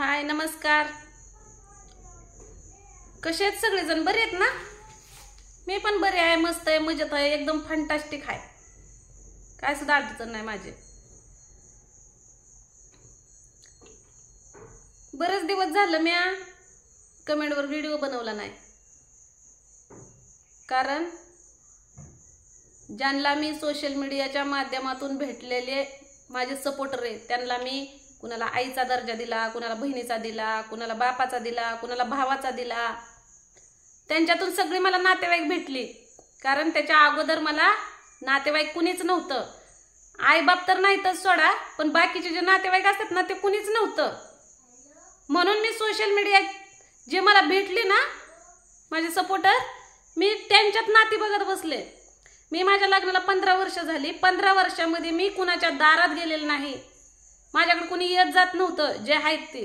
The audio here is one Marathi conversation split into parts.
हाय नमस्कार कसे आहेत सगळेजण बरे आहेत ना मी पण बरे आहे मस्त आहे मजेत आहे एकदम फंटास्टिक आहे काय सुद्धा अडचण नाही माझे बरेच दिवस झालं म्या कमेंटवर व्हिडिओ बनवला नाही कारण ज्यांना मी सोशल मीडियाच्या माध्यमातून भेटलेले माझे सपोर्टर आहेत त्यांना मी कुणाला आईचा दर्जा दिला कुणाला बहिणीचा दिला कुणाला बापाचा दिला कुणाला भावाचा दिला त्यांच्यातून सगळी मला नातेवाईक भेटली कारण त्याच्या अगोदर मला नातेवाईक कुणीच नव्हतं आईबाप तर नाहीतच सोडा पण बाकीचे जे नातेवाईक असतात ना ते कुणीच नव्हतं म्हणून मी सोशल मीडिया जे मला भेटले ना माझे सपोर्टर मी त्यांच्यात नाती बघत बसले मी माझ्या लग्नाला पंधरा वर्ष झाली पंधरा वर्षामध्ये मी कुणाच्या दारात गेलेलं नाही माझ्याकडे कोणी येत जात नव्हतं जे आहेत ते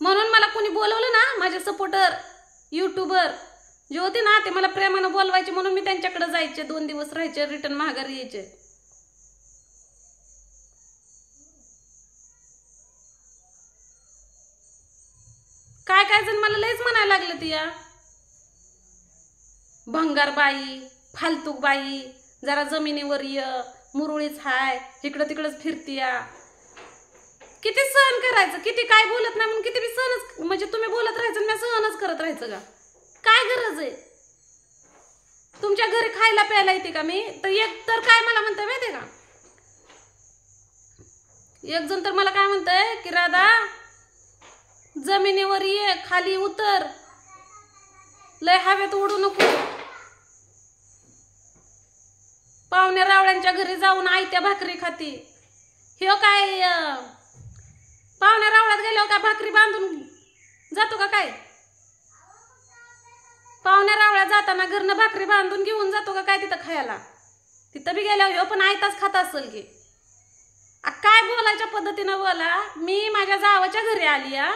म्हणून मला कोणी बोलवलं ना माझे सपोर्टर युट्यूबर जे होते ना ते मला प्रेमानं बोलवायचे म्हणून मी त्यांच्याकडे जायचे दोन दिवस राहायचे रिटर्न माघारी यायचे काय काय जण मला लयच म्हणायला लागले ती या भंगार बाई फालतूक बाई जरा जमिनीवर य मुरुळीच हाय इकडं तिकडंच फिरतीया किती सहन करायचं किती काय बोलत नाही म्हणून किती मी सहनच म्हणजे तुम्ही बोलत राहायचं मी सहनच करत राहायचं का काय गरज आहे तुमच्या घरी खायला प्यायला येते का मी तर एक तर काय मला म्हणतंय माहिती का एक जण तर मला काय म्हणतंय की राधा जमिनीवर ये खाली उतर लय हवेत उडू नको पाहुणे रावळ्यांच्या घरी जाऊन आयत्या भाकरी खाती हे काय पाहुण्या रावळात गेल्यावर काय भाकरी बांधून जातो का काय पाहुण्या रावळ्यात जाताना घरनं भाकरी बांधून घेऊन जातो का काय तिथं खायला तिथं बी गेल्या हो पण आयताच खात असेल की काय बोलायच्या पद्धतीनं बोला मी माझ्या जावाच्या घरी आली या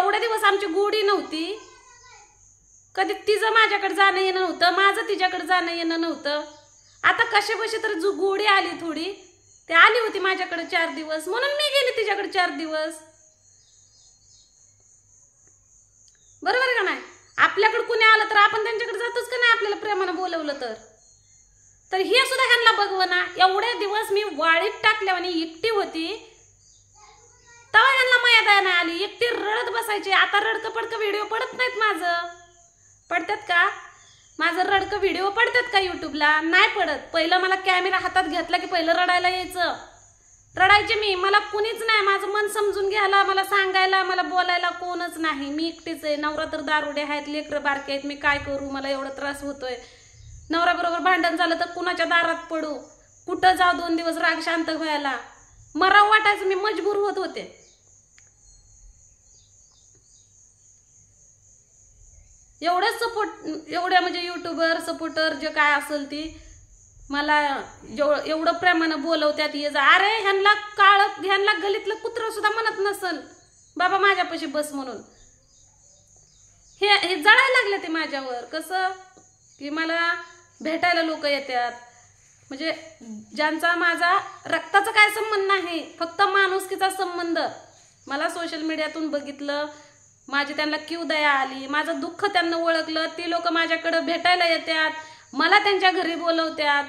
एवढे दिवस आमची गोडी नव्हती कधी तिचं माझ्याकडे जाणं येणं नव्हतं माझं तिच्याकडे जाणं येणं नव्हतं आता कशाबशी तर जु गोडी आली थोडी ते आली होती माझ्याकडे चार दिवस म्हणून मी गेली तिच्याकडे चार दिवस बरोबर का नाही आपल्याकडे कुणी आलं तर आपण त्यांच्याकडे जातोच का नाही आपल्याला प्रेमानं बोलवलं तर तर हे सुद्धा ह्यांना बघवना एवढे दिवस मी वाळीत आणि एकटी होती तेव्हा ह्यांना मयादा नाही आली एकटी रडत बसायची आता रडकं पडकं व्हिडिओ पडत नाहीत माझं पडतात का माझं रडकं व्हिडिओ पडतात का युट्यूबला नाही पडत पहिलं मला कॅमेरा हातात घेतला की पहिलं रडायला यायचं रडायचे मी मला कुणीच नाही माझं मन समजून घ्यायला मला सांगायला मला बोलायला कोणच नाही मी एकटीच आहे नवरा तर दारुडे आहेत लेकरं बारके आहेत मी काय करू मला एवढा त्रास होतोय नवऱ्याबरोबर भांडण झालं तर कुणाच्या दारात पडू कुठं जाऊ दोन दिवस राग शांत व्हायला मराव वाटायचं मी मजबूर होत होते एवढ्या सपोर्ट एवढ्या म्हणजे युट्यूबर सपोर्टर जे काय असेल ती मला जेवढं एवढं प्रेमानं बोलवत्यात ये जा अरे ह्यांना काळ ह्यांना गलीतलं कुत्रं सुद्धा म्हणत नसल बाबा माझ्यापाशी बस म्हणून हे हे जळायला लागले ते माझ्यावर कसं की मला भेटायला लोक येतात म्हणजे ज्यांचा माझा रक्ताचा काय संबंध नाही फक्त माणुसकीचा संबंध मला सोशल मीडियातून बघितलं माझी त्यांना क्यू दया आली माझं दुःख त्यांना ओळखलं ती लोक माझ्याकडं भेटायला येतात मला त्यांच्या घरी बोलवत्यात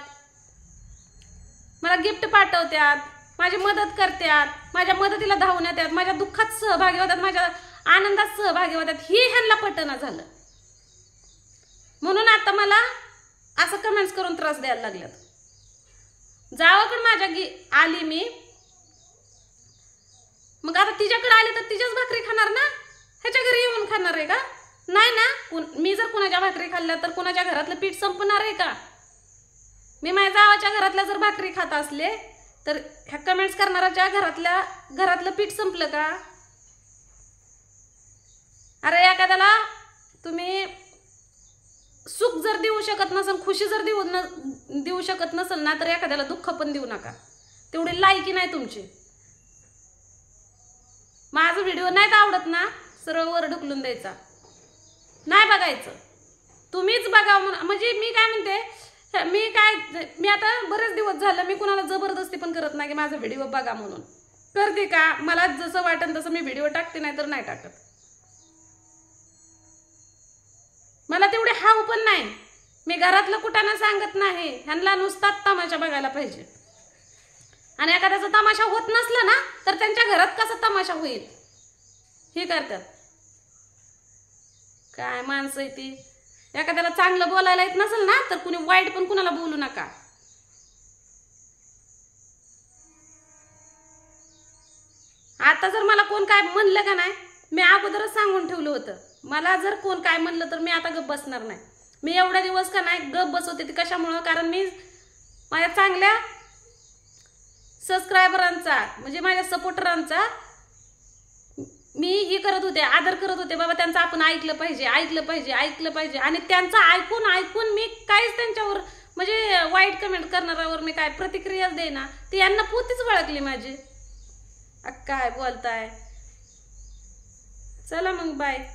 मला गिफ्ट पाठवत्यात माझी मदत करत्यात माझ्या मदतीला धावून येतात माझ्या दुःखात सहभागी होतात माझ्या आनंदात सहभागी होतात ही ह्यांना पटना झालं म्हणून आता मला असं कमेंट्स करून त्रास द्यायला लागल्यात जावाकडे माझ्या गी आली मी मग आता तिच्याकडे आले तर तिच्याच भाकरी खाणार ना ह्याच्या घरी येऊन खाणार आहे का नाही ना मी जर कुणाच्या भाकरी खाल्ल्या तर कुणाच्या घरातलं पीठ संपणार आहे का मी माझ्या आवाच्या घरातल्या जर भाकरी खात असले तर ह्या कमेंट्स करणाऱ्याच्या घरातल्या घरातलं पीठ संपलं का अरे एखाद्याला तुम्ही सुख जर देऊ शकत नसेल खुशी जर देऊ न देऊ शकत नसेल ना तर एखाद्याला दुःख पण देऊ नका तेवढी लायकी नाही तुमची माझा व्हिडिओ नाही तर आवडत ना सरळ वर ढकलून द्यायचा नाही बघायचं तुम्हीच बघा म्हणून म्हणजे मी काय म्हणते मी काय मी आता बरेच दिवस झालं मी कुणाला जबरदस्ती पण करत नाही की माझा व्हिडिओ बघा म्हणून करते का मला जसं वाटेल तसं मी व्हिडिओ टाकते नाही तर नाही टाकत मला तेवढे हाव पण नाही मी घरातलं कुठाना सांगत नाही ह्यांना नुसताच तमाशा बघायला पाहिजे आणि एखाद्याचा तमाशा होत नसला ना तर त्यांच्या घरात कसा तमाशा होईल हे करतात काय माणसं आहे ती एखाद्याला चांगलं बोलायला येत नसेल ना तर कुणी वाईट पण कुणाला बोलू नका आता जर मला कोण काय म्हणलं का नाही मी अगोदरच सांगून ठेवलं होतं मला जर कोण काय म्हणलं तर मी आता गप बसणार नाही मी एवढा दिवस का नाही गप बसवते ती कशामुळं कारण मी माझ्या चांगल्या सबस्क्रायबरांचा म्हणजे माझ्या सपोर्टरांचा मी ही करत होते आदर करत होते बाबा त्यांचं आपण ऐकलं पाहिजे ऐकलं पाहिजे ऐकलं पाहिजे आणि त्यांचं ऐकून ऐकून मी काहीच त्यांच्यावर म्हणजे वाईट कमेंट करणाऱ्यावर मी काय प्रतिक्रियाच देईना ती यांना पोतीच वळकली माझी काय बोलताय चला मग बाय